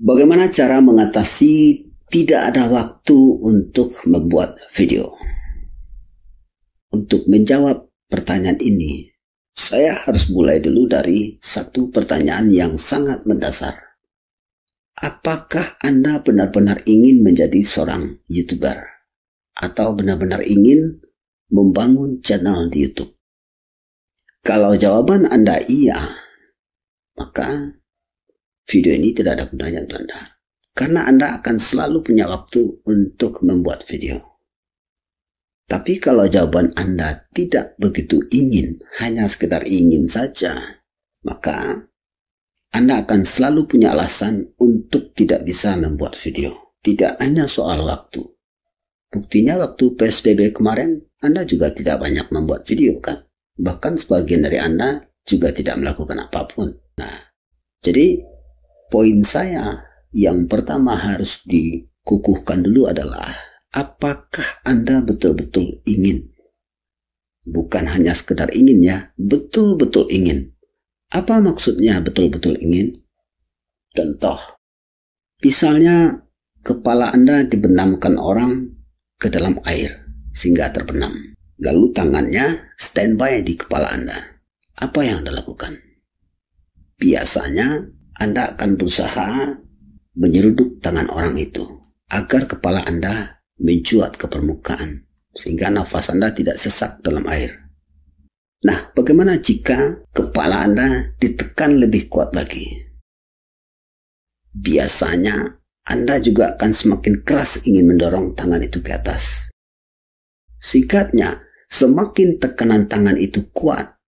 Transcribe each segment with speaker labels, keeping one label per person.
Speaker 1: Bagaimana cara mengatasi tidak ada waktu untuk membuat video? Untuk menjawab pertanyaan ini, saya harus mulai dulu dari satu pertanyaan yang sangat mendasar. Apakah Anda benar-benar ingin menjadi seorang YouTuber? Atau benar-benar ingin membangun channel di YouTube? Kalau jawaban Anda iya, maka video ini tidak ada gunanya untuk Anda. Karena Anda akan selalu punya waktu untuk membuat video. Tapi kalau jawaban Anda tidak begitu ingin, hanya sekedar ingin saja, maka Anda akan selalu punya alasan untuk tidak bisa membuat video. Tidak hanya soal waktu. Buktinya waktu PSBB kemarin, Anda juga tidak banyak membuat video kan? Bahkan sebagian dari Anda juga tidak melakukan apapun. Nah, jadi Poin saya yang pertama harus dikukuhkan dulu adalah apakah Anda betul-betul ingin? Bukan hanya sekedar ingin ya, betul-betul ingin. Apa maksudnya betul-betul ingin? Contoh, misalnya kepala Anda dibenamkan orang ke dalam air sehingga terbenam. Lalu tangannya standby di kepala Anda. Apa yang Anda lakukan? Biasanya anda akan berusaha menyeruduk tangan orang itu agar kepala Anda mencuat ke permukaan sehingga nafas Anda tidak sesak dalam air. Nah, bagaimana jika kepala Anda ditekan lebih kuat lagi? Biasanya Anda juga akan semakin keras ingin mendorong tangan itu ke atas. Singkatnya, semakin tekanan tangan itu kuat,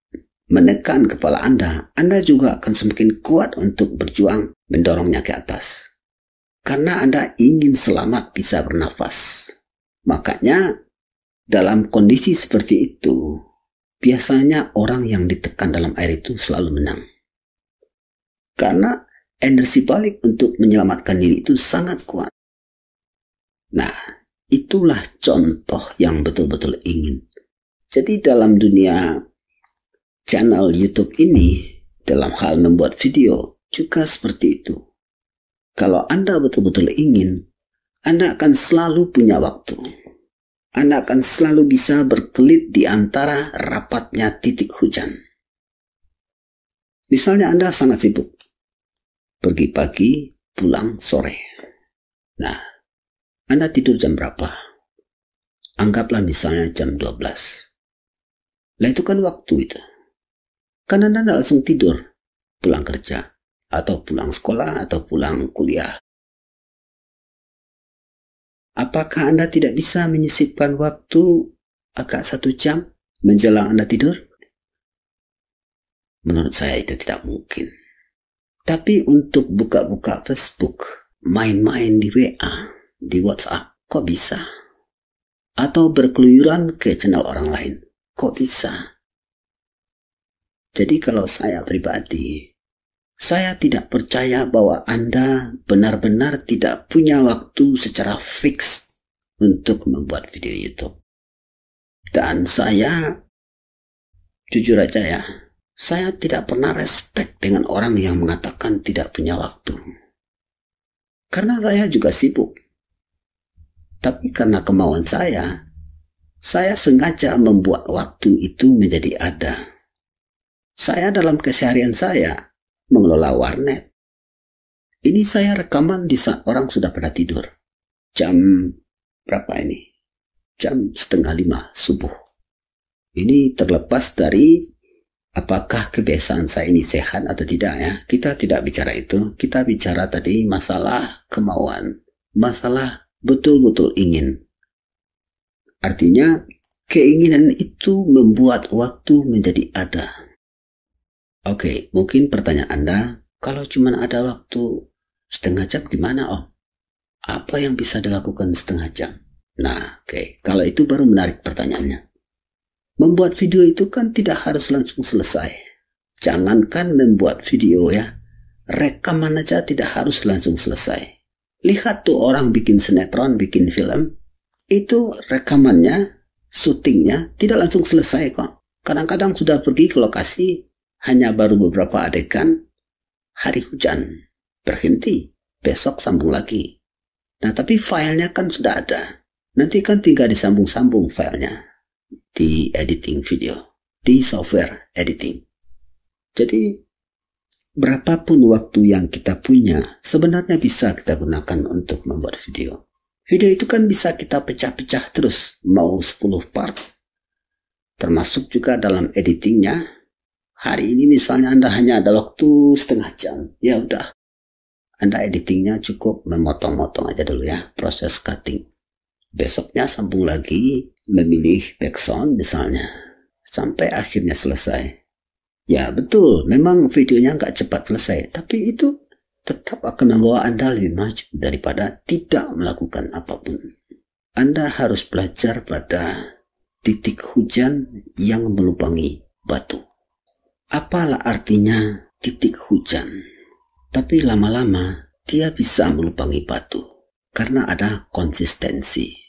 Speaker 1: menekan kepala Anda, Anda juga akan semakin kuat untuk berjuang mendorongnya ke atas. Karena Anda ingin selamat bisa bernafas. Makanya, dalam kondisi seperti itu, biasanya orang yang ditekan dalam air itu selalu menang. Karena energi balik untuk menyelamatkan diri itu sangat kuat. Nah, itulah contoh yang betul-betul ingin. Jadi dalam dunia Channel YouTube ini dalam hal membuat video juga seperti itu. Kalau Anda betul-betul ingin, Anda akan selalu punya waktu. Anda akan selalu bisa berkelit di antara rapatnya titik hujan. Misalnya Anda sangat sibuk. Pergi pagi, pulang sore. Nah, Anda tidur jam berapa? Anggaplah misalnya jam 12. Nah, itu kan waktu itu. Karena Anda langsung tidur, pulang kerja, atau pulang sekolah, atau pulang kuliah. Apakah Anda tidak bisa menyisipkan waktu agak satu jam menjelang Anda tidur? Menurut saya itu tidak mungkin. Tapi untuk buka-buka Facebook, main-main di WA, di WhatsApp, kok bisa? Atau berkeluyuran ke channel orang lain, kok bisa? Jadi kalau saya pribadi, saya tidak percaya bahwa Anda benar-benar tidak punya waktu secara fix untuk membuat video YouTube. Dan saya, jujur aja ya, saya tidak pernah respect dengan orang yang mengatakan tidak punya waktu. Karena saya juga sibuk. Tapi karena kemauan saya, saya sengaja membuat waktu itu menjadi ada saya dalam keseharian saya mengelola warnet. Ini saya rekaman di saat orang sudah pada tidur. Jam berapa ini? Jam setengah lima subuh. Ini terlepas dari apakah kebiasaan saya ini sehat atau tidak ya. Kita tidak bicara itu. Kita bicara tadi masalah kemauan. Masalah betul-betul ingin. Artinya keinginan itu membuat waktu menjadi ada. Oke, mungkin pertanyaan Anda, kalau cuma ada waktu setengah jam gimana Om? Apa yang bisa dilakukan setengah jam? Nah, oke, okay. kalau itu baru menarik pertanyaannya. Membuat video itu kan tidak harus langsung selesai. Jangankan membuat video ya, rekaman aja tidak harus langsung selesai. Lihat tuh orang bikin sinetron, bikin film, itu rekamannya, syutingnya tidak langsung selesai kok. Kadang-kadang sudah pergi ke lokasi, hanya baru beberapa adegan, hari hujan, berhenti, besok sambung lagi. Nah tapi filenya kan sudah ada, nanti kan tinggal disambung-sambung filenya di editing video, di software editing. Jadi berapapun waktu yang kita punya sebenarnya bisa kita gunakan untuk membuat video. Video itu kan bisa kita pecah-pecah terus, mau 10 part. Termasuk juga dalam editingnya, hari ini misalnya Anda hanya ada waktu setengah jam, ya udah. Anda editingnya cukup memotong-motong aja dulu ya proses cutting. Besoknya sambung lagi memilih background misalnya sampai akhirnya selesai. Ya betul, memang videonya nggak cepat selesai, tapi itu tetap akan membawa Anda lebih maju daripada tidak melakukan apapun. Anda harus belajar pada titik hujan yang melubangi batu apalah artinya titik hujan. Tapi lama-lama dia bisa melubangi batu karena ada konsistensi.